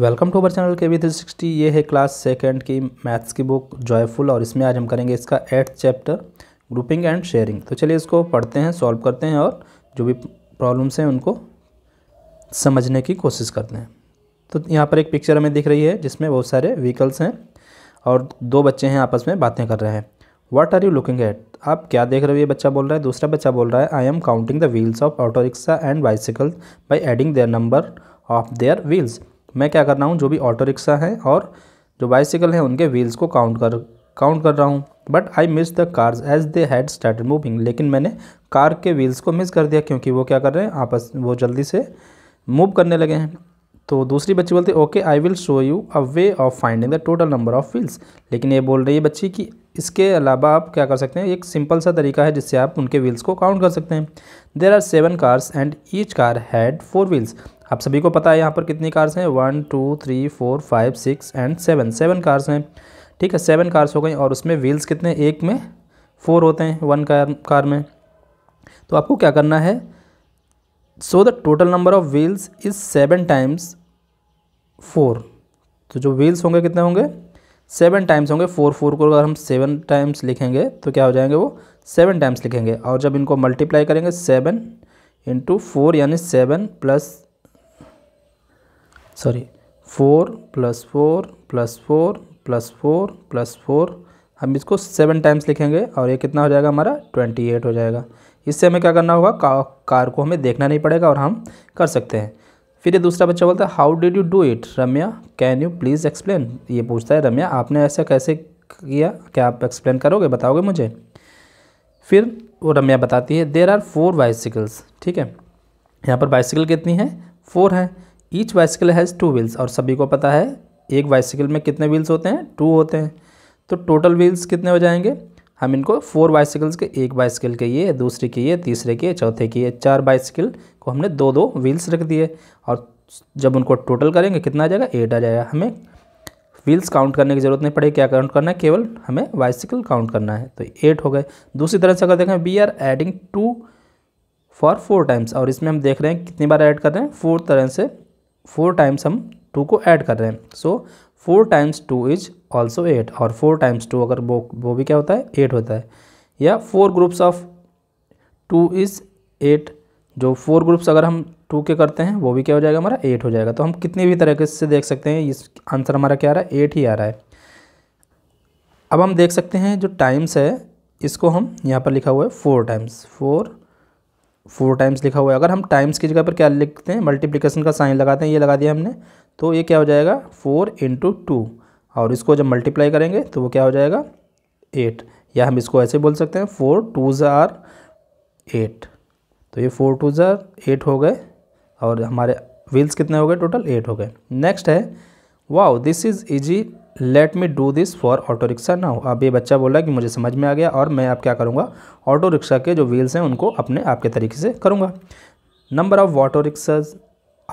Welcome to our channel K V three sixty ये है class second की maths की बुक जॉयफुल और इसमें आज हम करेंगे इसका eight chapter grouping and sharing तो चलिए इसको पढ़ते हैं सॉल्व करते हैं और जो भी प्रॉब्लम्स हैं उनको समझने की कोशिश करते हैं तो यहाँ पर एक पिक्चर हमें दिख रही है जिसमें बहुत सारे व्हीकल्स हैं और दो बच्चे हैं आपस में बातें कर रहे हैं what are you looking at आप क्या देख रहे हो ये बच्चा बोल रहा है दूसरा बच्चा बोल रहा है I am counting the wheels of auto rickshaw and bicycle by adding their number of their wheels मैं क्या कर रहा हूँ जो भी ऑटो रिक्शा है और जो बाइसिकल है उनके व्हील्स को काउंट कर काउंट कर रहा हूँ but I miss the cars as they had start moving लेकिन मैंने कार के व्हील्स को मिस कर दिया क्योंकि वो क्या कर रहे हैं आपस वो जल्दी से मूव करने लगे हैं तो दूसरी बच्ची बोलती है okay I will show you a way of finding the total number of wheels लेकिन ये बोल रही है बच्ची कि इसके अलावा आप क्या कर सकते हैं एक सिंपल सा तरीका है जिससे आप उनके व्हील्स को काउंट कर सकते हैं there are seven cars and each car had four wheels आप सभी को पता है यहाँ पर कितनी कार्स हैं one two three four five six and seven seven cars हैं ठीक है सेवन कार्स हो गई और उसमें व्हील्स कितने एक में फोर होते हैं वन कार कार में तो आपको क्या करना है so the total number of wheels is seven times four तो जो व्हील्स होंगे कितने होंगे सेवन टाइम्स होंगे फोर फोर को अगर हम सेवन टाइम्स लिखेंगे तो क्या हो जाएंगे वो सेवन टाइम्स लिखेंगे और जब इनको मल्टीप्लाई करेंगे सेवन इंटू फोर यानी seven plus sorry four plus four plus four plus four plus four हम इसको सेवन टाइम्स लिखेंगे और ये कितना हो जाएगा हमारा ट्वेंटी एट हो जाएगा इससे हमें क्या करना होगा का, कार को हमें देखना नहीं पड़ेगा और हम कर सकते हैं फिर ये दूसरा बच्चा बोलता है how did you do it Ramya can you please explain ये पूछता है रम्या आपने ऐसा कैसे किया क्या आप एक्सप्लेन करोगे बताओगे मुझे फिर वो रम्या बताती है देर आर फोर बाइसिकल्स ठीक है यहाँ पर बाइसिकल कितनी है फोर हैं each bicycle has two wheels और सभी को पता है एक बाइसिकल में कितने व्हील्स होते हैं टू होते हैं तो टोटल व्हील्स कितने हो जाएंगे हम इनको फोर बाइसिकल्स के एक बाइसिकल के ये दूसरे के ये तीसरे के चौथे के ये चार बाइसिकल को हमने दो दो व्हील्स रख दिए और जब उनको टोटल करेंगे कितना आ जाएगा एट आ जाएगा हमें व्हील्स काउंट करने की ज़रूरत नहीं पड़ेगी क्या काउंट करना है केवल हमें बाइसिकल काउंट करना है तो एट हो गए दूसरी तरह से अगर देखें we are adding two for four times और इसमें हम देख रहे हैं कितनी बार ऐड कर रहे हैं फोर तरह से फोर टाइम्स हम टू को ऐड कर रहे हैं so four times two is also eight और फोर टाइम्स टू अगर वो वो भी क्या होता है एट होता है या four groups of two is eight जो फोर ग्रुप्स अगर हम टू के करते हैं वो भी क्या हो जाएगा हमारा एट हो जाएगा तो हम कितने भी तरीके से देख सकते हैं इस आंसर हमारा क्या आ रहा है एट ही आ रहा है अब हम देख सकते हैं जो टाइम्स है इसको हम यहाँ पर लिखा हुआ है four times four four times लिखा हुआ है अगर हम टाइम्स की जगह पर क्या लिखते हैं मल्टीप्लिकेशन का साइन लगाते हैं ये लगा दिया हमने तो ये क्या हो जाएगा फोर इंटू टू और इसको जब मल्टीप्लाई करेंगे तो वो क्या हो जाएगा एट या हम इसको ऐसे बोल सकते हैं फोर टू ज़ार एट तो ये फोर टू ज़ार एट हो गए और हमारे व्हील्स कितने हो गए टोटल एट हो गए नेक्स्ट है wow this is easy let me do this for auto rickshaw now अब ये बच्चा बोला कि मुझे समझ में आ गया और मैं आप क्या करूँगा ऑटो रिक्शा के जो व्हील्स हैं उनको अपने आपके तरीके से करूँगा नंबर ऑफ़ ऑटो रिक्शाज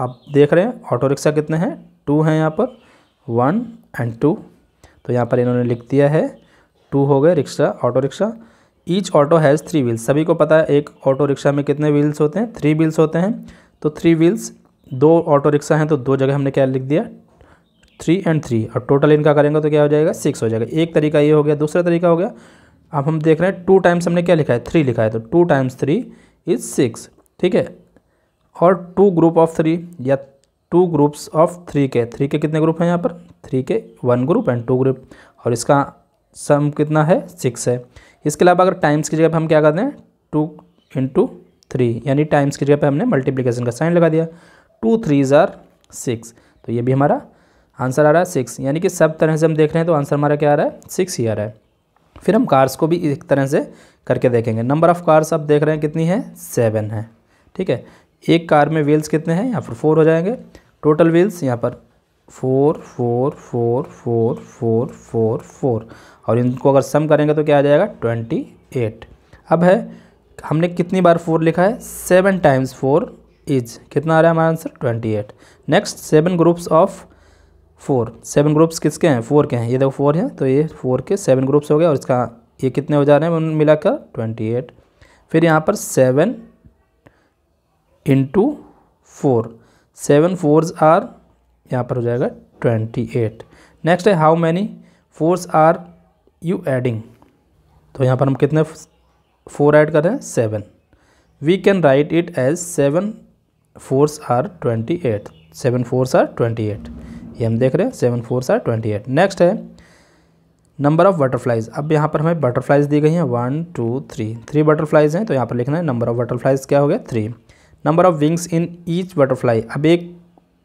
आप देख रहे हैं ऑटो रिक्शा कितने हैं टू हैं यहाँ पर वन एंड टू तो यहाँ पर इन्होंने लिख दिया है टू हो गए rickshaw auto rickshaw each auto has three wheels सभी को पता है एक ऑटो रिक्शा में कितने व्हील्स होते हैं थ्री व्हील्स होते हैं तो थ्री व्हील्स दो ऑटो रिक्शा हैं तो दो जगह हमने क्या लिख दिया थ्री एंड थ्री और टोटल इनका करेंगे तो क्या हो जाएगा सिक्स हो जाएगा एक तरीका ये हो गया दूसरा तरीका हो गया अब हम देख रहे हैं टू टाइम्स हमने क्या लिखा है थ्री लिखा है तो two times three is six ठीक है और टू ग्रुप ऑफ थ्री या टू ग्रुप्स ऑफ थ्री के थ्री के कितने ग्रुप हैं यहाँ पर थ्री के one group and two group और इसका सम कितना है सिक्स है इसके अलावा अगर टाइम्स की जगह पर हम क्या करते हैं टू इंटू थ्री यानी टाइम्स की जगह पर हमने मल्टीप्लीकेशन का साइन लगा दिया टू इज़ आर सिक्स तो ये भी हमारा आंसर आ रहा है सिक्स यानी कि सब तरह से हम देख रहे हैं तो आंसर हमारा क्या आ रहा है सिक्स ही आ रहा है फिर हम कार्स को भी एक तरह से करके देखेंगे नंबर ऑफ़ कार्स आप देख रहे हैं कितनी है सेवन है ठीक है एक कार में व्हील्स कितने हैं यहाँ पर फोर हो जाएंगे टोटल व्हील्स यहाँ पर four four four four four four four और इनको अगर सम करेंगे तो क्या आ जाएगा ट्वेंटी एट अब है हमने कितनी बार फोर लिखा है सेवन टाइम्स फोर इज कितना आ रहा है हमारा answer twenty eight next seven groups of four seven groups किसके हैं फोर के हैं ये देखो फोर है तो ये फोर के सेवन ग्रुप्स हो गए और इसका ये कितने हो जा रहे हैं मिलाकर ट्वेंटी एट फिर यहाँ पर seven into four seven fours are यहाँ पर हो जाएगा ट्वेंटी एट नेक्स्ट है how many fours are you adding तो यहाँ पर हम कितने फोर ऐड कर रहे हैं seven we can write it as seven fours are twenty eight seven fours are twenty eight ये हम देख रहे हैं सेवन फोर सा ट्वेंटी एट नेक्स्ट है नंबर ऑफ़ बटरफ्लाइज अब यहाँ पर हमें बटरफ्लाइज दी गई हैं one two three three butterflies हैं तो यहाँ पर लिखना है नंबर ऑफ़ बटरफ्लाइज क्या हो गया three number of wings in each butterfly अब एक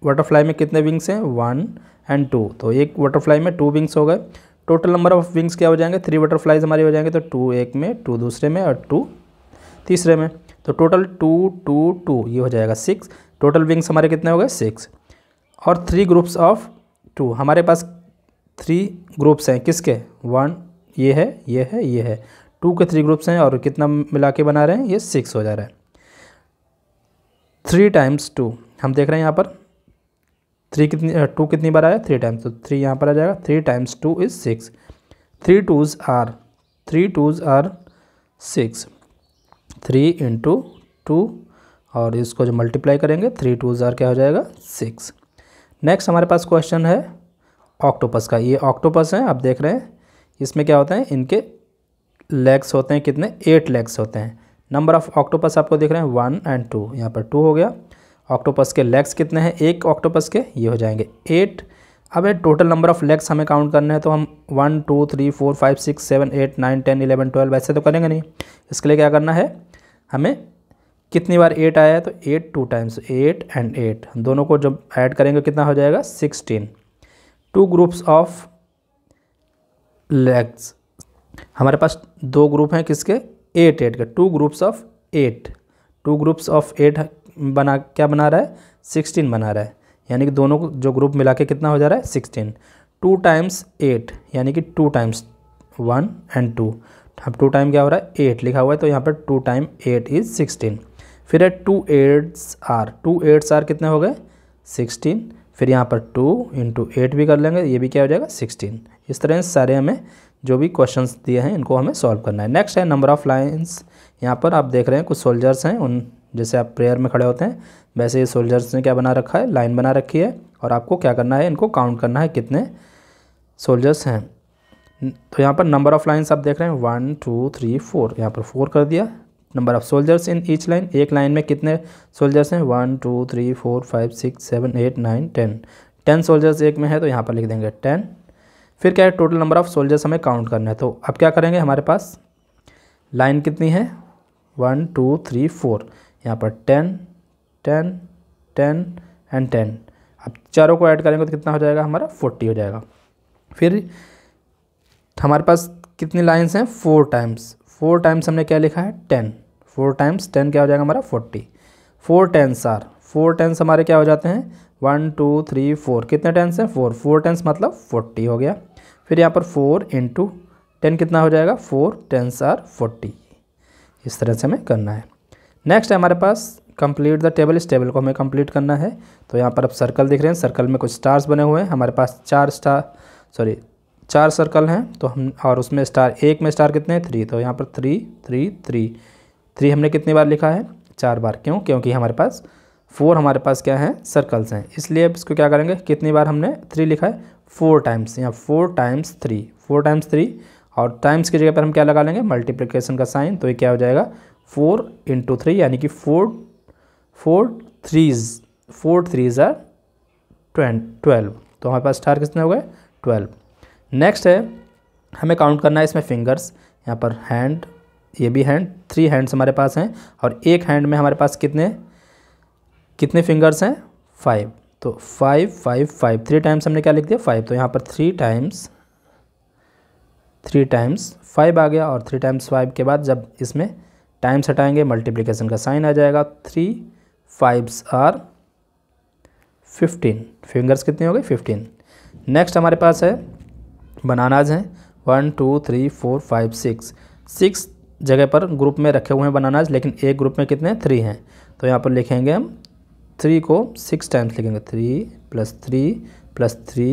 बटरफ्लाई में कितने विंग्स हैं वन एंड टू तो एक बटरफ्लाई में टू विंग्स हो गए टोटल नंबर ऑफ़ विंग्स क्या हो जाएंगे थ्री बटरफ्लाइज हमारे हो जाएंगे तो टू एक में टू दूसरे में और टू तीसरे में तो टोटल टू टू टू ये हो जाएगा सिक्स टोटल विंग्स हमारे कितने हो गए सिक्स और थ्री ग्रुप्स ऑफ टू हमारे पास थ्री ग्रुप्स हैं किसके वन ये है ये है ये है टू के थ्री ग्रुप्स हैं और कितना मिला के बना रहे हैं ये सिक्स हो जा रहा है थ्री टाइम्स टू हम देख रहे हैं यहाँ पर थ्री कितनी टू कितनी बार आया थ्री टाइम्स तो थ्री यहाँ पर आ जाएगा three times two is six three twos are three twos are six three into two और इसको जो मल्टीप्लाई करेंगे थ्री टूज़ आर क्या हो जाएगा सिक्स नेक्स्ट हमारे पास क्वेश्चन है ऑक्टोपस का ये ऑक्टोपस है आप देख रहे हैं इसमें क्या होते हैं इनके लेग्स होते हैं कितने एट लेग्स होते हैं नंबर ऑफ ऑक्टोपस आपको देख रहे हैं वन एंड टू यहाँ पर टू हो गया ऑक्टोपस के लेग्स कितने हैं एक ऑक्टोपस के ये हो जाएंगे एट अब ये टोटल नंबर ऑफ लेग्स हमें काउंट करने हैं तो हम one two three four five six seven eight nine ten eleven twelve ऐसे तो करेंगे नहीं इसके लिए क्या करना है हमें कितनी बार एट आया है तो eight two times eight and eight दोनों को जब ऐड करेंगे कितना हो जाएगा sixteen two groups of legs हमारे पास दो ग्रुप हैं किसके एट एट के two groups of eight two groups of eight बना क्या बना रहा है सिक्सटीन बना रहा है यानी कि दोनों को जो ग्रुप मिला के कितना हो जा रहा है सिक्सटीन टू टाइम्स एट यानी कि two times one and two अब टू टाइम क्या हो रहा है एट लिखा हुआ है तो यहाँ पर two time eight is sixteen फिर है two eights are two eights are कितने हो गए सिक्सटीन फिर यहाँ पर टू इंटू एट भी कर लेंगे ये भी क्या हो जाएगा सिक्सटीन इस तरह से सारे हमें जो भी क्वेश्चंस दिए हैं इनको हमें सॉल्व करना है नेक्स्ट है नंबर ऑफ़ लाइन्स यहाँ पर आप देख रहे हैं कुछ सोल्जर्स हैं उन जैसे आप प्रेयर में खड़े होते हैं वैसे ये सोल्जर्स ने क्या बना रखा है लाइन बना रखी है और आपको क्या करना है इनको काउंट करना है कितने सोल्जर्स हैं तो यहाँ पर नंबर ऑफ़ लाइन्स आप देख रहे हैं वन टू थ्री फोर यहाँ पर फोर कर दिया number of soldiers in each line एक लाइन में कितने सोल्जर्स हैं one two three four five six seven eight nine ten ten soldiers एक में है तो यहाँ पर लिख देंगे टेन फिर क्या है टोटल नंबर ऑफ सोल्जर्स हमें काउंट करना है तो अब क्या करेंगे हमारे पास लाइन कितनी है वन टू थ्री फोर यहाँ पर ten ten ten and ten अब चारों को ऐड करेंगे तो कितना हो जाएगा हमारा फोर्टी हो जाएगा फिर हमारे पास कितनी लाइन्स हैं फोर टाइम्स फोर टाइम्स हमने क्या लिखा है टेन फोर टाइम्स टेन क्या हो जाएगा हमारा forty four tens are four tens हमारे क्या हो जाते हैं वन टू थ्री फोर कितने टेंस हैं फोर फोर टेंस मतलब फोर्टी हो गया फिर यहाँ पर फोर इंटू टेन कितना हो जाएगा फोर टेंस आर फोर्टी इस तरह से हमें करना है नेक्स्ट है हमारे पास कंप्लीट द टेबल इस टेबल को हमें कंप्लीट करना है तो यहाँ पर अब सर्कल दिख रहे हैं सर्कल में कुछ स्टार्स बने हुए हैं हमारे पास चार स्टार सॉरी चार सर्कल हैं तो हम और उसमें स्टार एक में स्टार कितने हैं थ्री तो यहाँ पर थ्री थ्री थ्री थ्री हमने कितनी बार लिखा है चार बार क्यों क्योंकि हमारे पास फोर हमारे पास क्या है सर्कल्स हैं इसलिए अब इसको क्या करेंगे कितनी बार हमने थ्री लिखा है फोर टाइम्स यहाँ four times three four times three और टाइम्स की जगह पर हम क्या लगा लेंगे मल्टीप्लिकेशन का साइन तो ये क्या हो जाएगा फोर इंटू थ्री यानी कि four four threes four threes are twenty twelve तो हमारे पास स्टार कितने हो गए ट्वेल्व नेक्स्ट है हमें काउंट करना है इसमें फिंगर्स यहाँ पर हैंड ये भी हैंड थ्री हैंड्स हमारे पास हैं और एक हैंड में हमारे पास कितने कितने फिंगर्स हैं फाइव तो five five five three times हमने क्या लिख दिया फाइव तो यहाँ पर three times three times five आ गया और थ्री टाइम्स फाइव के बाद जब इसमें टाइम्स हटाएंगे मल्टीप्लिकेशन का साइन आ जाएगा three fives are fifteen fingers कितने हो गए फिफ्टीन नेक्स्ट हमारे पास है बनानाज हैं one two three four five six six जगह पर ग्रुप में रखे हुए हैं बनानाज लेकिन एक ग्रुप में कितने थ्री हैं तो यहाँ पर लिखेंगे हम थ्री को सिक्स टाइम्स लिखेंगे three plus three plus three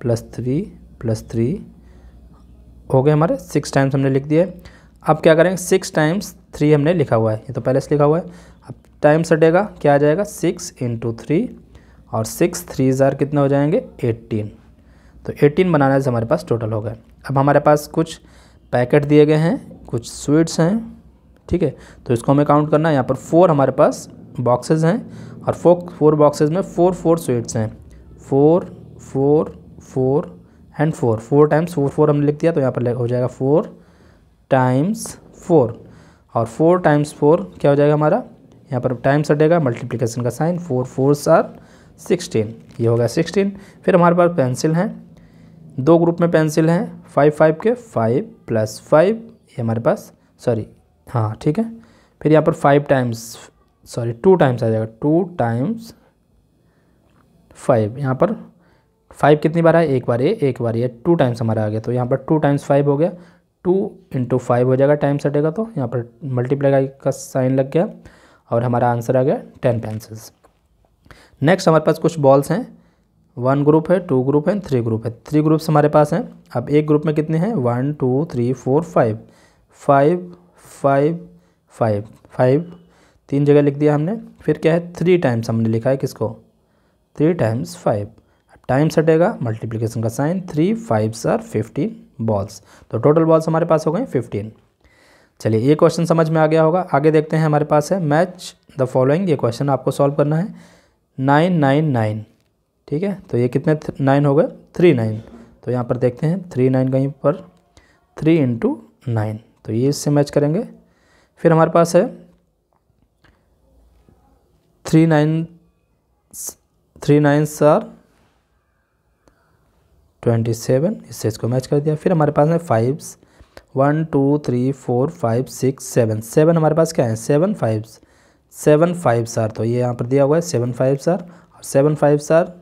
plus three plus three हो गए हमारे सिक्स टाइम्स हमने लिख दिए अब क्या करेंगे सिक्स टाइम्स थ्री हमने लिखा हुआ है ये तो पहले से लिखा हुआ है अब टाइम सटेगा क्या आ जाएगा सिक्स इंटू थ्री और सिक्स थ्री हज़ार कितने हो जाएंगे एट्टीन तो एटीन बनानाज हमारे पास टोटल हो गए अब हमारे पास कुछ पैकेट दिए गए हैं कुछ स्वीट्स हैं ठीक है तो इसको हमें काउंट करना है यहाँ पर फोर हमारे पास बॉक्सेज हैं और फो फोर बॉक्सेज में फोर फोर स्वीट्स हैं four four four and four four times four four हमने लिख दिया तो यहाँ पर हो जाएगा फोर टाइम्स फोर और फोर टाइम्स फोर क्या हो जाएगा हमारा यहाँ पर टाइम्स हटेगा मल्टीप्लिकेशन का sign four four are sixteen ये होगा सिक्सटीन फिर हमारे पास पेंसिल हैं दो ग्रुप में पेंसिल हैं फाइव फाइव के फाइव प्लस फाइव ये हमारे पास सॉरी हाँ ठीक है फिर यहाँ पर five times sorry two times आ जाएगा टू टाइम्स फाइव यहाँ पर फाइव कितनी बार आए एक बार ये एक बार ये टू टाइम्स हमारा आ गया तो यहाँ पर टू टाइम्स फाइव हो गया टू इंटू फाइव हो जाएगा टाइम्स हटेगा तो यहाँ पर मल्टीप्लाई का साइन लग गया और हमारा आंसर आ गया टेन पेंसिल्स नेक्स्ट हमारे पास कुछ बॉल्स हैं वन ग्रुप है टू ग्रुप है थ्री ग्रुप है थ्री ग्रुप्स हमारे पास हैं अब एक ग्रुप में कितने हैं one two three four five five five five five तीन जगह लिख दिया हमने फिर क्या है थ्री टाइम्स हमने लिखा है किसको थ्री टाइम्स फाइव अब टाइम्स हटेगा मल्टीप्लीकेशन का sign three five are fifteen balls तो टोटल बॉल्स हमारे पास हो गए फिफ्टीन चलिए ये क्वेश्चन समझ में आ गया होगा आगे देखते हैं हमारे पास है मैच द फॉलोइंग ये क्वेश्चन आपको सॉल्व करना है नाइन नाइन नाइन ठीक है तो ये कितने नाइन हो गए थ्री नाइन तो यहाँ पर देखते हैं थ्री नाइन कहीं पर थ्री इंटू नाइन तो ये इससे मैच करेंगे फिर हमारे पास है three nine three nine are twenty seven इससे इसको मैच कर दिया फिर हमारे पास है fives one two three four five six seven seven हमारे पास क्या है सेवन फाइव्स सेवन फाइव सार तो ये यहाँ पर दिया हुआ है सेवन फाइव सार और सेवन फाइव सार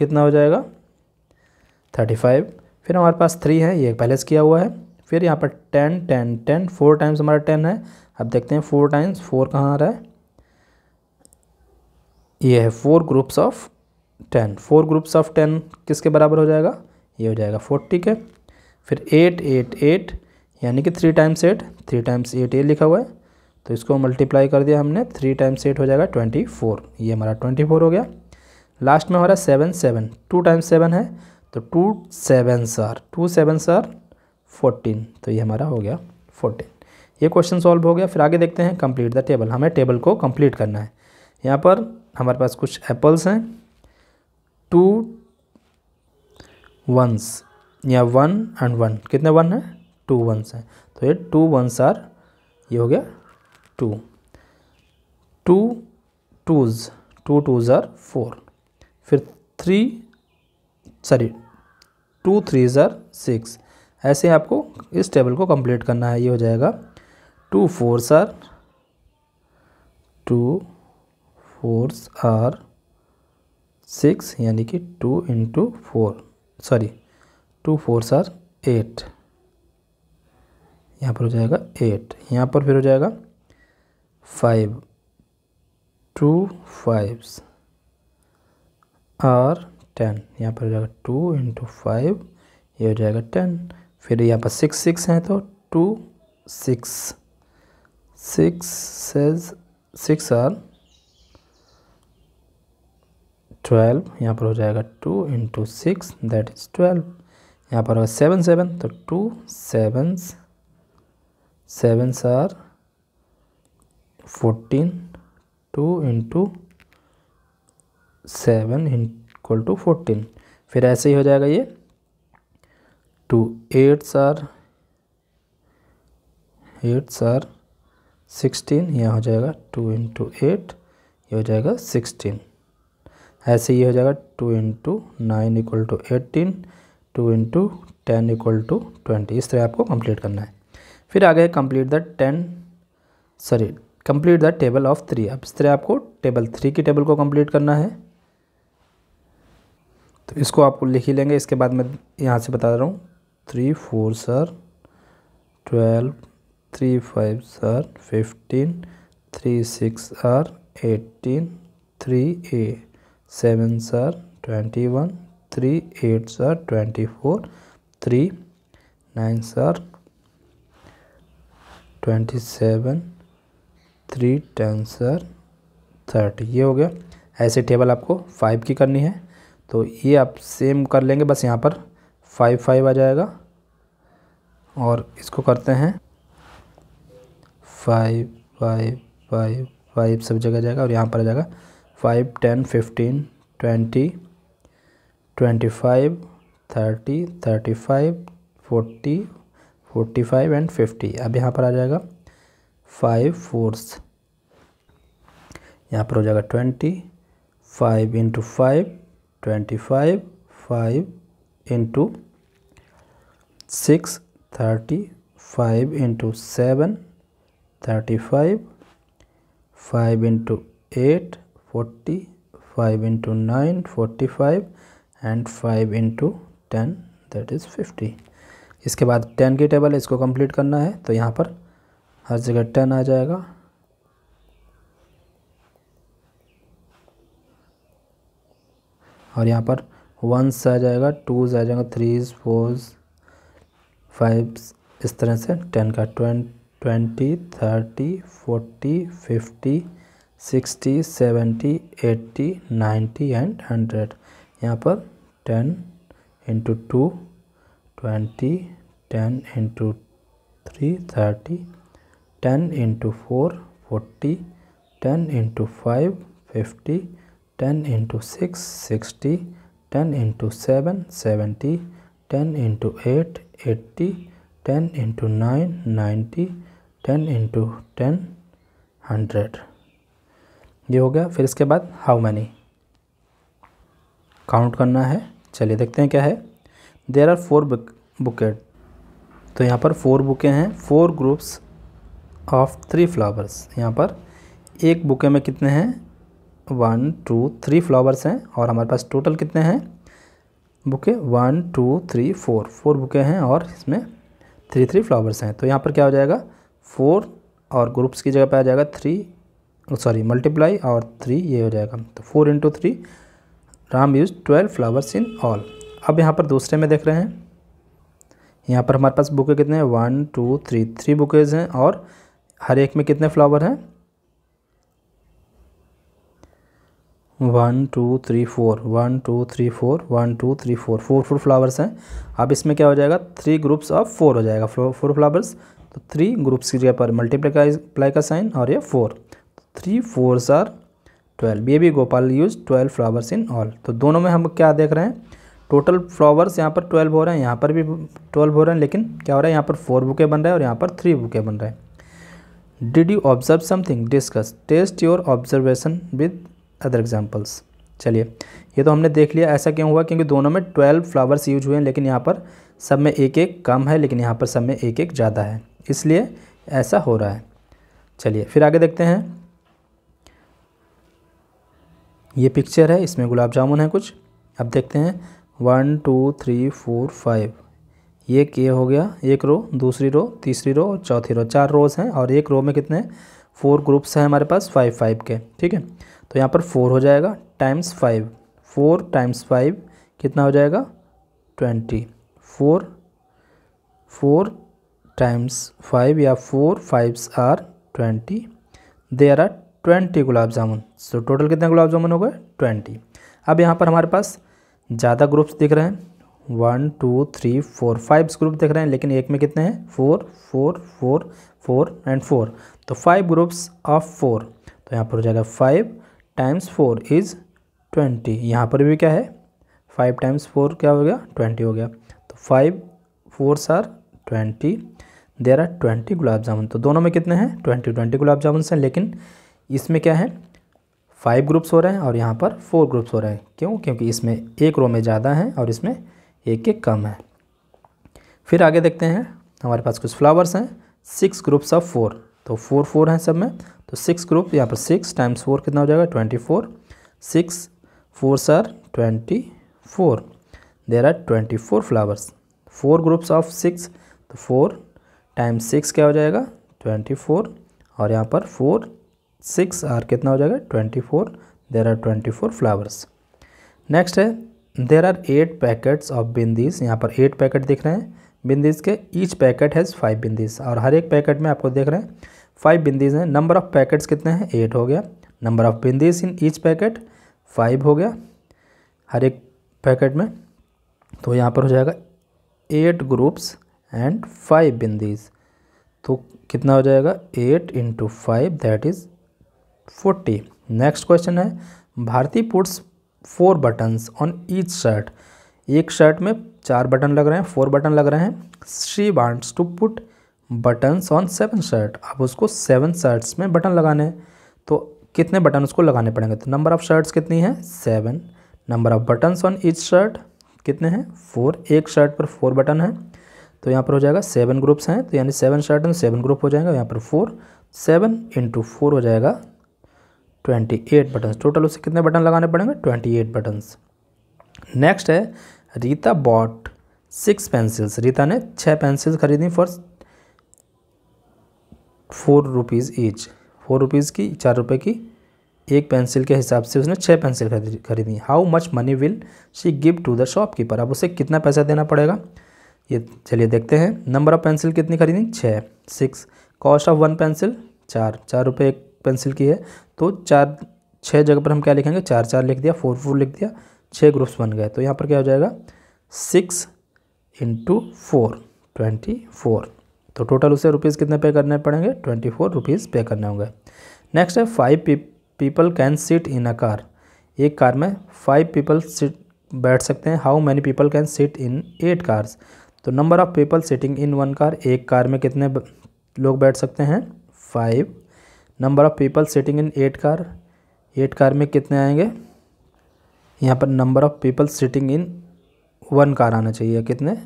कितना हो जाएगा थर्टी फाइव फिर हमारे पास थ्री है ये से किया हुआ है फिर यहाँ पर ten ten ten four times हमारा टेन है अब देखते हैं फोर टाइम्स फोर कहाँ आ रहा है ये है four groups of ten four groups of ten किसके बराबर हो जाएगा ये हो जाएगा फोर के है फिर एट एट एट यानी कि three times eight three times eight ये लिखा हुआ है तो इसको मल्टीप्लाई कर दिया हमने थ्री टाइम्स एट हो जाएगा ट्वेंटी फोर ये हमारा ट्वेंटी फोर हो गया लास्ट में हो रहा है seven seven two times seven है तो two seven are two seven are fourteen तो ये हमारा हो गया फोर्टीन ये क्वेश्चन सॉल्व हो गया फिर आगे देखते हैं कंप्लीट द टेबल हमें टेबल को कंप्लीट करना है यहाँ पर हमारे पास कुछ एप्पल्स हैं टू वंस या वन एंड वन कितने वन हैं टू वंस हैं तो ये टू वंस आर ये हो गया two two twos two twos are four फिर three sorry two three are six ऐसे आपको इस टेबल को कंप्लीट करना है ये हो जाएगा two four are two fours are six यानी कि two into four sorry two four are eight यहाँ पर हो जाएगा एट यहाँ पर फिर हो जाएगा फाइव टू फाइव्स और टेन यहाँ पर हो जाएगा टू इंटू फाइव ये हो जाएगा टेन फिर यहाँ पर सिक्स सिक्स हैं तो two six six says six are twelve यहाँ पर हो जाएगा two into six that is twelve यहाँ पर होगा सेवन सेवन तो two sevens sevens are fourteen two into seven equal to fourteen फिर ऐसे ही हो जाएगा ये two eights are eights are sixteen यह हो जाएगा टू इंटू एट ये हो जाएगा सिक्सटीन ऐसे ही हो जाएगा two into nine equal to eighteen two into ten equal to twenty इस तरह आपको कंप्लीट करना है फिर आगे complete the ten sorry complete the table of three अब इस तरह आपको टेबल थ्री की टेबल को कंप्लीट करना है तो इसको आप लिख ही लेंगे इसके बाद मैं यहाँ से बता रहा हूँ three four are twelve three five are fifteen three six are eighteen three a seven are twenty one three eight are twenty four three nine are twenty seven three ten are thirty ये हो गया ऐसे table आपको five की करनी है तो ये आप सेम कर लेंगे बस यहाँ पर फाइव फाइव आ जाएगा और इसको करते हैं फाइव फाइव फाइव फाइव सब जगह जाएगा और यहाँ पर आ जाएगा five ten fifteen twenty twenty five thirty thirty five forty forty five and fifty अब यहाँ पर आ जाएगा फाइव फोर्स यहाँ पर हो जाएगा twenty five into five twenty five five into six thirty five into seven thirty five five into eight forty five into nine forty five and five into ten that is fifty इसके बाद ten की table इसको complete करना है तो यहाँ पर हर जगह टेन आ जाएगा और यहाँ पर वंस आ जाएगा टूज़ आ जाएगा थ्रीज फोर्स फाइव इस तरह से टेन का twenty twenty thirty forty fifty sixty seventy eighty ninety and hundred यहाँ पर ten into two twenty ten into three thirty ten into four forty ten into five fifty ten into six sixty ten into seven seventy ten into eight eighty ten into nine ninety ten into ten hundred ये हो गया फिर इसके बाद how many count करना है चलिए देखते हैं क्या है देर आर फोर बुकेट तो यहाँ पर फोर बुके हैं four groups of three flowers यहाँ पर एक बुके में कितने हैं वन टू थ्री फ्लावर्स हैं और हमारे पास टोटल कितने हैं bouquet one two three four four bouquet हैं और इसमें थ्री थ्री फ्लावर्स हैं तो यहाँ पर क्या हो जाएगा फोर और ग्रुप्स की जगह पे आ जाएगा थ्री सॉरी मल्टीप्लाई और थ्री ये हो जाएगा तो four into three Ram use twelve flowers in all अब यहाँ पर दूसरे में देख रहे हैं यहाँ पर हमारे पास बुके कितने हैं one two three three bouquets हैं और हर एक में कितने फ्लावर हैं one two three four one two three four one two three four four four flowers हैं अब इसमें क्या हो जाएगा थ्री ग्रुप्स ऑफ फोर हो जाएगा फोर फ्लावर्स तो थ्री ग्रुप्स की जगह पर मल्टीप्लाई प्लाई का साइन और ये four three four are twelve ये भी Gopal use twelve flowers in all तो दोनों में हम क्या देख रहे हैं टोटल फ्लावर्स यहाँ पर ट्वेल्व हो रहे हैं यहाँ पर भी ट्वेल्व हो रहे हैं लेकिन क्या हो रहा है यहाँ पर फोर बुके बन रहे हैं और यहाँ पर थ्री बुके बन रहे हैं did you observe something discuss test your observation with other examples चलिए ये तो हमने देख लिया ऐसा क्यों हुआ क्योंकि दोनों में ट्वेल्व फ्लावर्स यूज हुए हैं लेकिन यहाँ पर सब में एक एक कम है लेकिन यहाँ पर सब में एक एक ज़्यादा है इसलिए ऐसा हो रहा है चलिए फिर आगे देखते हैं ये पिक्चर है इसमें गुलाब जामुन है कुछ अब देखते हैं one two three four five ये ये हो गया एक रो दूसरी रो तीसरी रो चौथी रो चार रोज़ हैं और एक रो में कितने फोर ग्रुप्स हैं हमारे पास फाइव फाइव के ठीक है तो यहाँ पर फोर हो जाएगा times five four times five कितना हो जाएगा twenty four four times five या four fives are twenty they are twenty gulab jamun so so, total कितने गुलाब जामुन हो गए ट्वेंटी अब यहाँ पर हमारे पास ज़्यादा ग्रुप्स दिख रहे हैं one two three four five group दिख रहे हैं लेकिन एक में कितने हैं four four four four and four तो फाइव ग्रुप्स ऑफ फोर तो यहाँ पर हो जाएगा five times four is twenty यहाँ पर भी क्या है फाइव टाइम्स फोर क्या हो गया ट्वेंटी हो गया तो five four are twenty there are twenty gulab jamun तो दोनों में कितने हैं ट्वेंटी ट्वेंटी गुलाब जामुन हैं लेकिन इसमें क्या है फाइव ग्रुप्स हो रहे हैं और यहाँ पर फोर ग्रुप्स हो रहे हैं क्यों क्योंकि इसमें एक रो में ज़्यादा हैं और इसमें एक एक कम है फिर आगे देखते हैं हमारे पास कुछ फ्लावर्स हैं सिक्स ग्रुप्स ऑफ फोर तो फोर फोर हैं सब में तो सिक्स ग्रुप यहाँ पर सिक्स टाइम्स फोर कितना हो जाएगा twenty four six four are twenty four there are twenty four flowers four groups of six तो फोर टाइम्स सिक्स क्या हो जाएगा ट्वेंटी फोर और यहाँ पर फोर सिक्स आर कितना हो जाएगा twenty four there are twenty four flowers next है there are eight packets of bindis यहाँ पर एट पैकेट दिख रहे हैं बिंदीज के each packet has five bindis और हर एक पैकेट में आपको देख रहे हैं फाइव बिंदीज हैं नंबर ऑफ़ पैकेट्स कितने हैं एट हो गया number of bindis in each packet five हो गया हर एक पैकेट में तो यहाँ पर हो जाएगा eight groups and five bindis तो कितना हो जाएगा eight into five that is forty next question है Bharati puts four buttons on each shirt एक शर्ट में चार बटन लग रहे हैं फोर बटन लग रहे हैं she wants to put buttons on seven shirt अब उसको सेवन शर्ट्स में बटन लगाने तो कितने बटन उसको लगाने पड़ेंगे तो नंबर ऑफ़ शर्ट्स कितनी है seven number of buttons on each shirt कितने हैं फोर एक शर्ट पर फोर बटन है तो यहाँ पर हो जाएगा सेवन ग्रुप्स हैं तो यानी सेवन शर्ट हैं सेवन ग्रुप हो जाएगा यहाँ पर फोर सेवन इंटू फोर हो जाएगा ट्वेंटी एट बटन्स टोटल उसे कितने बटन लगाने पड़ेंगे ट्वेंटी एट बटन्स नेक्स्ट है Rita bought six pencils Rita ने छः पेंसिल्स खरीदी for four rupees each four rupees की चार रुपये की एक पेंसिल के हिसाब से उसने छः पेंसिल खरीदी how much money will she give to the shopkeeper अब उसे कितना पैसा देना पड़ेगा ये चलिए देखते हैं नंबर ऑफ़ पेंसिल कितनी खरीदी छः six cost of one pencil चार चार रुपये एक पेंसिल की है तो चार छः जगह पर हम क्या लिखेंगे चार चार लिख दिया फोर फोर लिख दिया छः ग्रुप्स बन गए तो यहाँ पर क्या हो जाएगा six into four twenty four तो टोटल उसे रुपीज़ कितने पे करने पड़ेंगे ट्वेंटी फोर रुपीज़ पे करने होंगे नेक्स्ट है five people can seat in a car एक कार में फाइव पीपल सीट बैठ सकते हैं how many people can seat in eight cars तो number of people seating in one car एक कार में कितने लोग बैठ सकते हैं five number of people seating in eight car eight car में कितने आएंगे यहाँ पर number of people seating in one car आना चाहिए कितने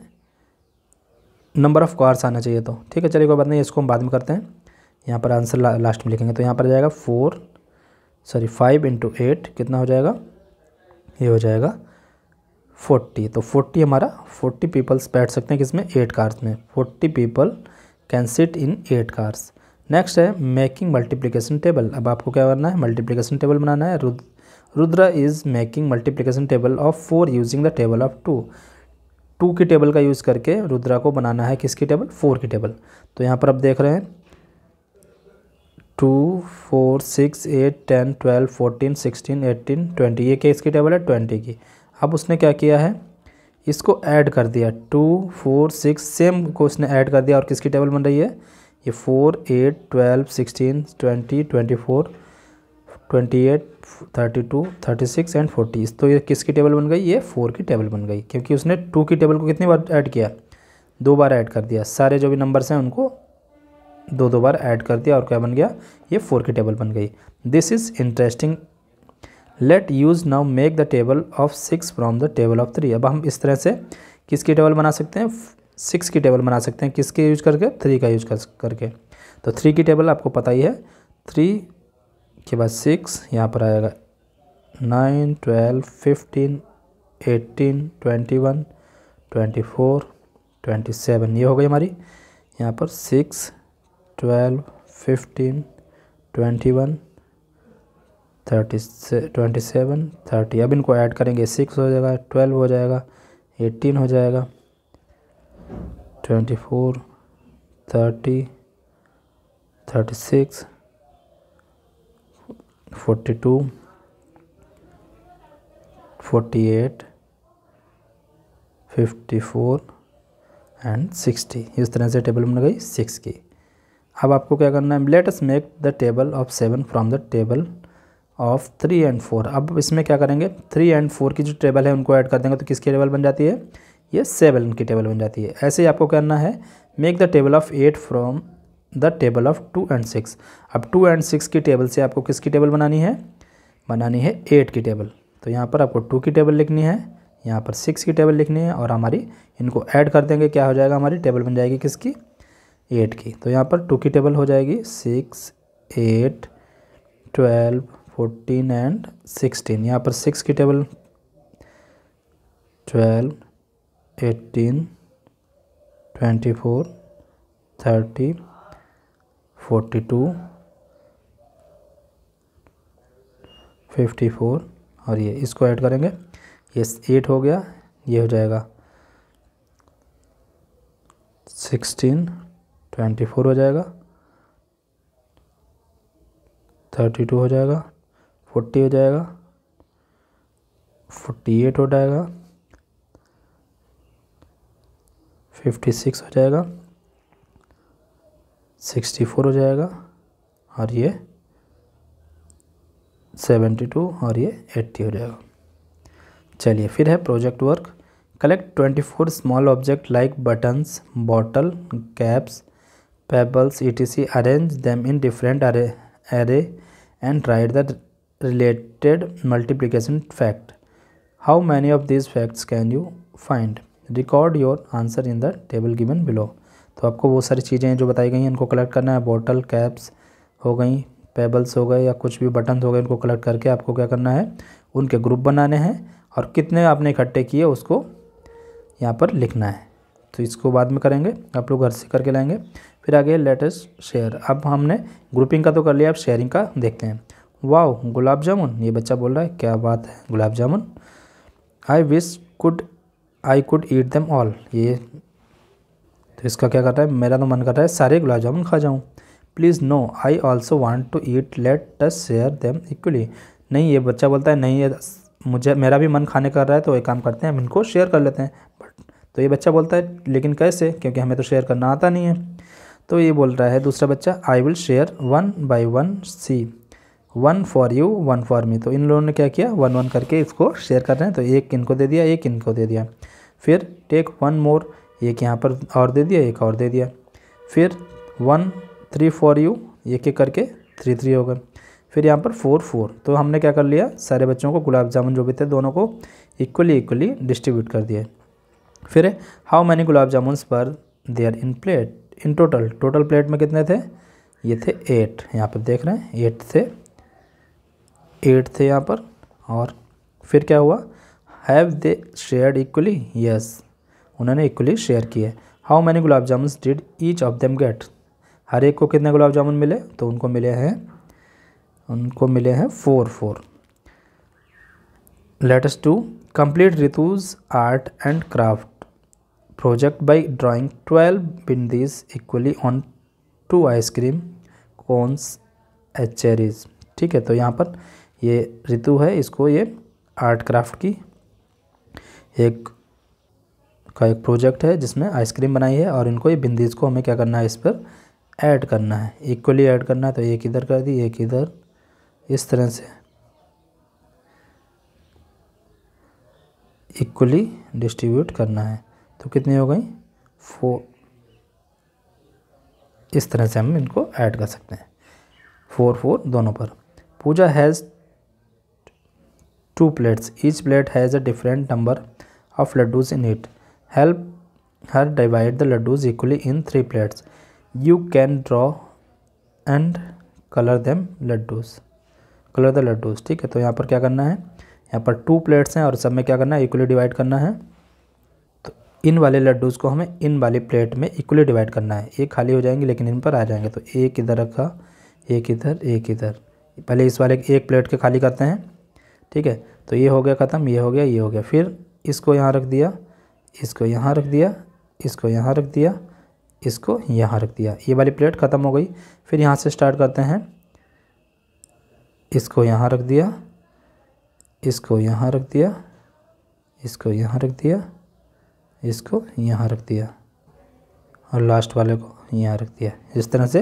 नंबर ऑफ़ कार्स आना चाहिए तो ठीक है चलिए कोई बात नहीं इसको हम बाद में करते हैं यहाँ पर आंसर ला, लास्ट में लिखेंगे तो यहाँ पर जाएगा four sorry five into eight कितना हो जाएगा ये हो जाएगा फोर्टी तो फोर्टी हमारा फोर्टी पीपल्स बैठ सकते हैं किसमें एट कार्स में forty people can sit in eight cars next है मेकिंग मल्टीप्लीकेशन टेबल अब आपको क्या करना है मल्टीप्लिकेशन टेबल बनाना है Rudra is making multiplication table of four using the table of two two की टेबल का यूज़ करके रुद्रा को बनाना है किसकी टेबल फोर की टेबल तो यहाँ पर आप देख रहे हैं two four six eight ten twelve fourteen sixteen eighteen twenty ये क्या इसकी टेबल है ट्वेंटी की अब उसने क्या किया है इसको ऐड कर दिया टू फोर सिक्स सेम को उसने ऐड कर दिया और किसकी टेबल बन रही है ये four eight twelve sixteen twenty twenty four twenty eight thirty two thirty six and forty तो ये किसकी टेबल बन गई ये फोर की टेबल बन गई क्योंकि उसने टू की टेबल को कितनी बार ऐड किया दो बार ऐड कर दिया सारे जो भी नंबर्स हैं उनको दो दो बार ऐड कर दिया और क्या बन गया ये फोर की टेबल बन गई this is interesting let us now make the table of six from the table of three अब हम इस तरह से किसकी टेबल बना सकते हैं सिक्स की टेबल बना सकते हैं किसके यूज करके थ्री का यूज करके तो थ्री की टेबल आपको पता ही है थ्री के बाद सिक्स यहाँ पर आएगा nine twelve fifteen eighteen twenty one twenty four twenty seven ये हो गई हमारी यहाँ पर six twelve fifteen twenty one thirty से ट्वेंटी सेवन थर्टी अब इनको ऐड करेंगे सिक्स हो जाएगा ट्वेल्व हो जाएगा एटीन हो जाएगा twenty four thirty thirty six forty two forty eight fifty four and sixty इस तरह से टेबल बन गई सिक्स की अब आपको क्या करना है let's make the table of seven from the table of three and four अब इसमें क्या करेंगे थ्री एंड फोर की जो टेबल है उनको ऐड कर देंगे तो किसकी टेबल बन जाती है ये सेवन की टेबल बन जाती है ऐसे ही आपको करना है make the table of eight from the table of two and six अब टू एंड सिक्स की टेबल से आपको किसकी टेबल बनानी है बनानी है एट की टेबल तो यहाँ पर आपको टू की टेबल लिखनी है यहाँ पर सिक्स की टेबल लिखनी है और हमारी इनको ऐड कर देंगे क्या हो जाएगा हमारी टेबल बन जाएगी किसकी एट की तो यहाँ पर टू की टेबल हो जाएगी six eight twelve fourteen and sixteen यहाँ पर सिक्स की table twelve eighteen twenty four thirty forty two fifty four और ये इसको ऐड करेंगे ये एट हो गया ये हो जाएगा सिक्सटीन ट्वेंटी फोर हो जाएगा थर्टी टू हो जाएगा फोर्टी हो जाएगा फोर्टी एट हो जाएगा फिफ्टी सिक्स हो जाएगा सिक्सटी फोर हो जाएगा और ये सेवेंटी टू और ये एट्टी हो जाएगा चलिए फिर है project work collect twenty four small object like buttons bottle caps pebbles E T C arrange them in different array array and write the related multiplication fact how many of this facts can you find record your answer in the table given below तो आपको वो सारी चीज़ें हैं जो बताई गई हैं इनको कलेक्ट करना है बॉटल कैप्स हो गई पेबल्स हो गए या कुछ भी बटन हो गए उनको कलेक्ट करके आपको क्या करना है उनके ग्रुप बनाने हैं और कितने आपने इकट्ठे किए उसको यहाँ पर लिखना है तो इसको बाद में करेंगे आप लोग घर से करके लाएंगे फिर आगे लेटेस्ट शेयर अब हमने ग्रुपिंग का तो कर लिया अब शेयरिंग का देखते हैं वाह गुलाब जामुन ये बच्चा बोल रहा है क्या बात है gulab jamun I wish could I could eat them all ये इसका क्या कर रहा है मेरा तो मन कर रहा है सारे गुलाब जामुन खा जाऊँ please no I also want to eat let us share them equally नहीं ये बच्चा बोलता है नहीं ये मुझे मेरा भी मन खाने कर रहा है तो एक काम करते हैं हम इनको शेयर कर लेते हैं बट तो ये बच्चा बोलता है लेकिन कैसे क्योंकि हमें तो शेयर करना आता नहीं है तो ये बोल रहा है दूसरा बच्चा I will share one by one see one for you one for me तो इन लोगों ने क्या किया वन वन करके इसको शेयर कर रहे हैं तो एक इनको दे दिया एक इनको दे दिया फिर टेक वन मोर एक यहाँ पर और दे दिया एक और दे दिया फिर वन थ्री फोर यू एक एक करके थ्री थ्री हो गए फिर यहाँ पर फोर फोर तो हमने क्या कर लिया सारे बच्चों को गुलाब जामुन जो भी थे दोनों को इक्वली इक्वली डिस्ट्रीब्यूट कर दिया फिर हाउ मैनी गुलाब जामुन पर there in plate in total total plate में कितने थे ये थे एट यहाँ पर देख रहे हैं एट थे एट थे यहाँ पर और फिर क्या हुआ have they share equally yes उन्होंने इक्वली शेयर किए how many gulab jamun did each of them get हर एक को कितने गुलाब जामुन मिले तो उनको मिले हैं उनको मिले हैं four four let's to complete Ritu's art and craft project by drawing twelve bindis equally on two ice cream cones and cherries ठीक है तो यहाँ पर ये ऋतु है इसको ये आर्ट क्राफ्ट की एक का एक प्रोजेक्ट है जिसमें आइसक्रीम बनाई है और इनको ये बिंदीज को हमें क्या करना है इस पर ऐड करना है इक्वली ऐड करना है तो एक इधर कर दी एक इधर इस तरह से इक्वली डिस्ट्रीब्यूट करना है तो कितनी हो गई फोर इस तरह से हम इनको ऐड कर सकते हैं फोर फोर दोनों पर Pooja has two plates each plate has a different number of laddus in it help her divide the laddus equally in three plates you can draw and colour them laddus colour the laddus ठीक है तो यहाँ पर क्या करना है यहाँ पर टू प्लेट्स हैं और सब में क्या करना है इक्वली डिवाइड करना है तो इन वाले लड्डूज़ को हमें इन वाली प्लेट में इक्वली डिवाइड करना है ये खाली हो जाएंगे लेकिन इन पर आ जाएंगे तो एक इधर रखा एक इधर एक इधर पहले इस वाले एक प्लेट के खाली करते हैं ठीक है तो ये हो गया ख़त्म ये हो गया ये हो गया फिर इसको यहाँ रख दिया इसको यहाँ रख दिया इसको यहाँ रख दिया इसको यहाँ रख दिया ये वाली प्लेट ख़त्म हो गई फिर यहाँ से स्टार्ट करते हैं इसको यहाँ रख दिया इसको यहाँ रख दिया इसको यहाँ रख दिया इसको यहाँ रख दिया और लास्ट वाले को यहाँ रख दिया इस तरह से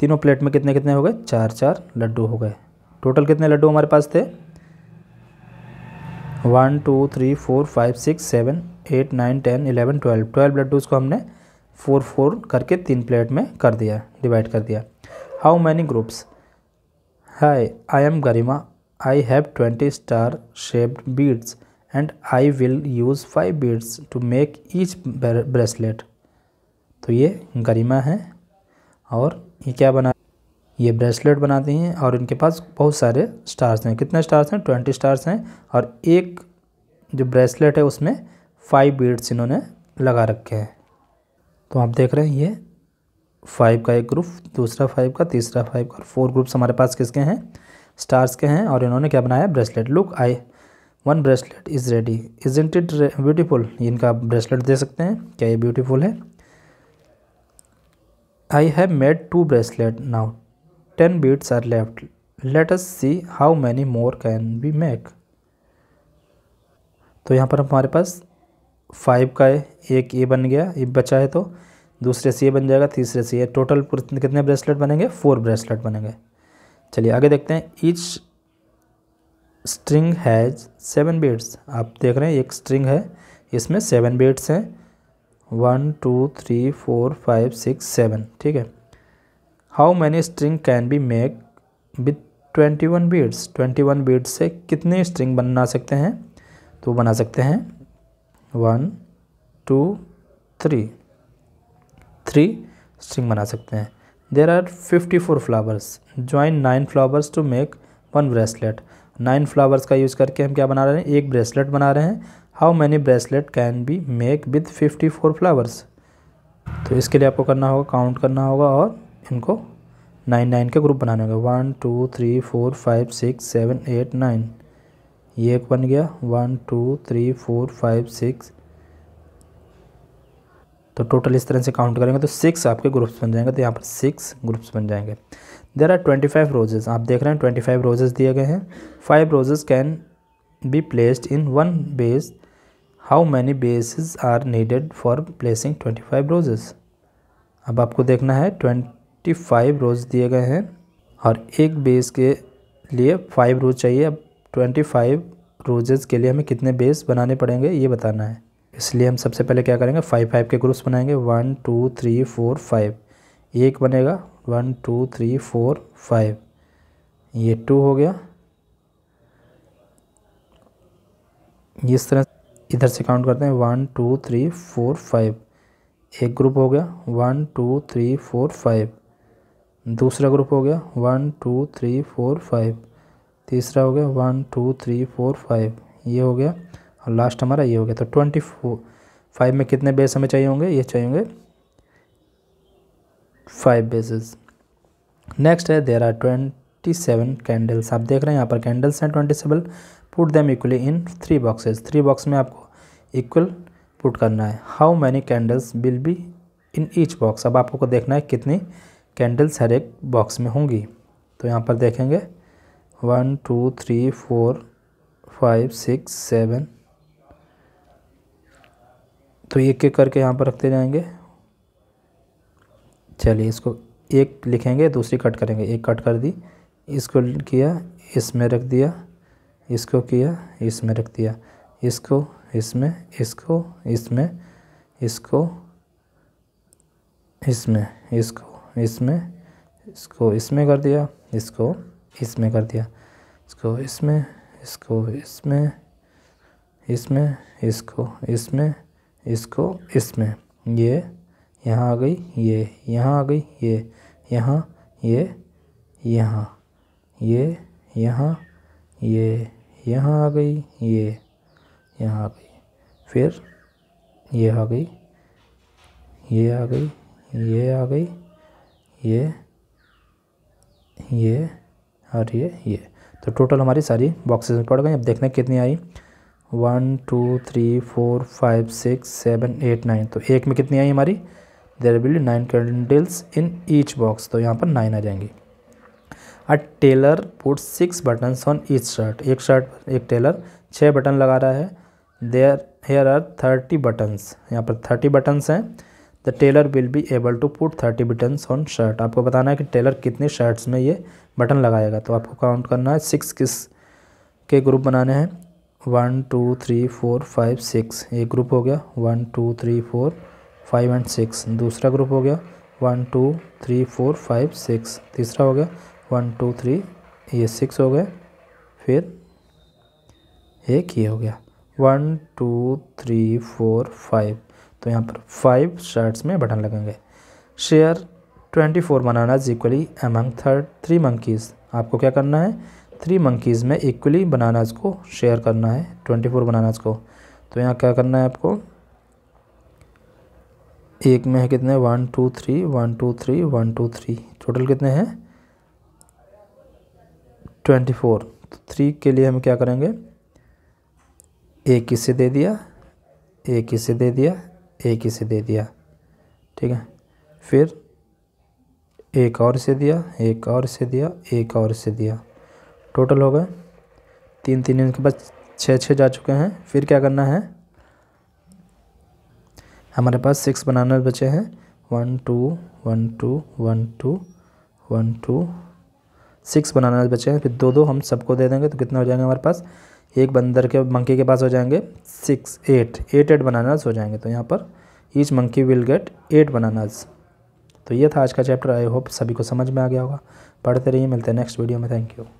तीनों प्लेट में कितने कितने हो गए चार चार लड्डू हो गए टोटल कितने लड्डू हमारे पास थे one two three four five six seven eight nine ten eleven twelve twelve laddus को हमने फोर फोर करके तीन प्लेट में कर दिया डिवाइड कर दिया हाउ मैनी ग्रुप्स है I am Garima I have twenty star shaped beads and I will use five beads to make each bracelet तो ये गरिमा है और ये क्या बना ये ब्रेसलेट बनाती हैं और इनके पास बहुत सारे स्टार्स हैं कितने स्टार्स हैं ट्वेंटी स्टार्स हैं और एक जो ब्रेसलेट है उसमें फाइव बीड्स इन्होंने लगा रखे हैं तो आप देख रहे हैं ये फाइव का एक ग्रुप दूसरा फाइव का तीसरा फाइव का फोर ग्रुप्स हमारे पास किसके हैं स्टार्स के हैं और इन्होंने क्या बनाया bracelet look I one bracelet is ready isn't it beautiful इनका ब्रेसलेट दे सकते हैं क्या ये ब्यूटीफुल है I have made two bracelet now 10 beads are left. Let us see how many more can we make. तो यहाँ पर हमारे पास फाइव का है एक ए बन गया ए बचा है तो दूसरे से ये बन जाएगा तीसरे से ये टोटल कितने ब्रेसलेट बनेंगे फोर ब्रेसलेट बनेंगे चलिए आगे देखते हैं each string has seven beads आप देख रहे हैं एक स्ट्रिंग है इसमें सेवन बीड्स हैं one two three four five six seven ठीक है how many string can be make with twenty one beads twenty one beads से कितने स्ट्रिंग बना सकते हैं तो बना सकते हैं one two three three string बना सकते हैं there are fifty four flowers join nine flowers to make one bracelet nine flowers का यूज़ करके हम क्या बना रहे हैं एक ब्रेसलेट बना रहे हैं how many bracelet can be make with fifty four flowers तो इसके लिए आपको करना होगा काउंट करना होगा और इनको नाइन नाइन का ग्रुप बनाने होगा one two three four five six seven eight nine ये एक बन गया one two three four five six तो टोटल इस तरह से काउंट करेंगे तो सिक्स आपके ग्रुप्स बन जाएंगे तो यहाँ पर सिक्स ग्रुप्स बन जाएंगे there are twenty five roses आप देख रहे हैं ट्वेंटी फाइव रोजेज़ दिए गए हैं five roses can be placed in one vase how many vases are needed for placing twenty five roses अब आपको देखना है ट्वेंट फिफ्टी फाइव रोज दिए गए हैं और एक बेस के लिए फाइव रोज चाहिए अब ट्वेंटी फाइव रोजेज़ के लिए हमें कितने बेस बनाने पड़ेंगे ये बताना है इसलिए हम सबसे पहले क्या करेंगे फाइव फाइव के ग्रुप्स बनाएंगे one two three four five एक बनेगा one two three four five ये टू हो गया इस तरह इधर से काउंट करते हैं one two three four five एक ग्रुप हो गया one two three four five दूसरा ग्रुप हो गया one two three four five तीसरा हो गया one two three four five ये हो गया और लास्ट हमारा ये हो गया तो ट्वेंटी फोर फाइव में कितने बेस हमें चाहिए होंगे ये चाहिए होंगे फाइव बेसेस नेक्स्ट है there are twenty seven candles आप देख रहे हैं यहाँ पर कैंडल्स हैं twenty seven put them equally in three boxes three box में आपको इक्वल पुट करना है how many candles will be in each box अब आपको देखना है कितनी कैंडल्स हर एक बॉक्स में होंगी तो यहाँ पर देखेंगे one two three four five six seven तो एक एक करके यहाँ पर रखते जाएंगे चलिए इसको एक लिखेंगे दूसरी कट करेंगे एक कट कर दी इसको किया इसमें रख दिया इसको किया इसमें रख दिया इसको इसमें इसको इसमें इसको इसमें इसको इसमें इसको इसमें कर दिया इसको इसमें कर दिया इसको इसमें इसको इसमें इसमें इसको इसमें इसको इसमें ये यहाँ आ गई ये यहाँ आ गई ये यहाँ ये यहाँ ये यहाँ ये यहाँ आ गई ये यहाँ आ गई फिर ये आ गई ये आ गई ये आ गई ये ये और ये ये तो टोटल हमारी सारी बॉक्सेस पड़ गई अब देखना कितनी आई one two three four five six seven eight nine तो एक में कितनी आई हमारी there will nine candles in each box तो यहाँ पर नाइन आ जाएंगी a tailor put six buttons on each shirt एक शर्ट एक टेलर छः बटन लगा रहा है there here are thirty buttons यहाँ पर थर्टी बटन्स हैं the tailor will be able to put thirty buttons on shirt आपको बताना है कि टेलर कितने शर्ट्स में ये बटन लगाएगा तो आपको काउंट करना है सिक्स किस के ग्रुप बनाने हैं one two three four five six एक ग्रुप हो गया one two three four five and six दूसरा ग्रुप हो गया one two three four five six तीसरा हो गया वन टू थ्री ये सिक्स हो गए फिर एक ये हो गया one two three four five तो यहाँ पर फाइव शर्ट्स में बटन लगेंगे share twenty four banana equally among third three monkeys आपको क्या करना है थ्री मंकीज़ में इक्वली बनानाज को शेयर करना है ट्वेंटी फोर बनानाज को तो यहाँ क्या करना है आपको एक में है कितने one two three one two three one two three total कितने हैं ट्वेंटी फोर तो थ्री के लिए हम क्या करेंगे एक इसे दे दिया एक इसे दे दिया एक इसे दे दिया ठीक है फिर एक और इसे दिया एक और इसे दिया एक और इसे दिया टोटल हो गए तीन तीन इनके पास छः छः जा चुके हैं फिर क्या करना है हमारे पास सिक्स बनाने बचे हैं one two one two one two one two six banana बचे हैं फिर दो दो हम सबको दे देंगे तो कितना हो जाएंगे हमारे पास एक बंदर के मंकी के पास हो जाएंगे six eight eight eight bananas हो जाएंगे तो यहाँ पर each monkey will get eight bananas तो ये था आज का चैप्टर आई होप सभी को समझ में आ गया होगा पढ़ते रहिए मिलते हैं नेक्स्ट वीडियो में थैंक यू